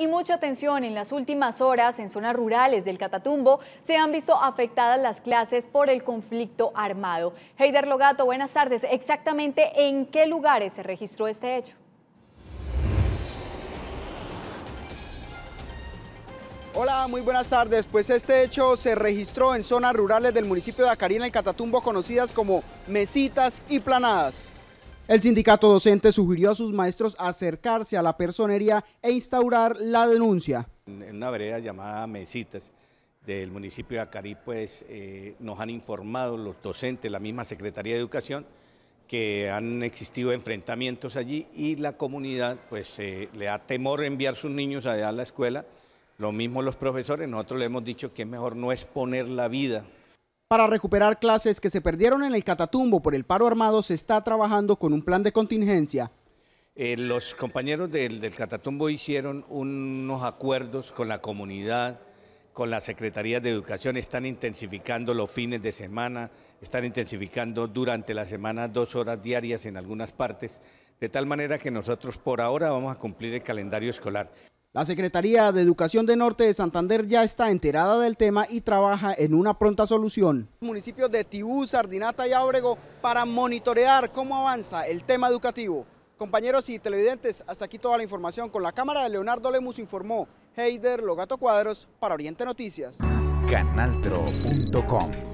Y mucha atención, en las últimas horas en zonas rurales del Catatumbo se han visto afectadas las clases por el conflicto armado. Heider Logato, buenas tardes. Exactamente en qué lugares se registró este hecho. Hola, muy buenas tardes. Pues este hecho se registró en zonas rurales del municipio de Acarina, en el Catatumbo, conocidas como mesitas y planadas. El sindicato docente sugirió a sus maestros acercarse a la personería e instaurar la denuncia. En una vereda llamada Mesitas del municipio de Acari, pues eh, nos han informado los docentes, la misma Secretaría de Educación, que han existido enfrentamientos allí y la comunidad pues eh, le da temor enviar sus niños allá a la escuela. Lo mismo los profesores, nosotros le hemos dicho que es mejor no exponer la vida para recuperar clases que se perdieron en el Catatumbo por el paro armado, se está trabajando con un plan de contingencia. Eh, los compañeros del, del Catatumbo hicieron unos acuerdos con la comunidad, con la Secretaría de Educación, están intensificando los fines de semana, están intensificando durante la semana dos horas diarias en algunas partes, de tal manera que nosotros por ahora vamos a cumplir el calendario escolar. La Secretaría de Educación de Norte de Santander ya está enterada del tema y trabaja en una pronta solución. Municipios de Tibú, Sardinata y Ábrego para monitorear cómo avanza el tema educativo. Compañeros y televidentes, hasta aquí toda la información. Con la cámara de Leonardo Lemus informó Heider Logato Cuadros para Oriente Noticias. Canaltro.com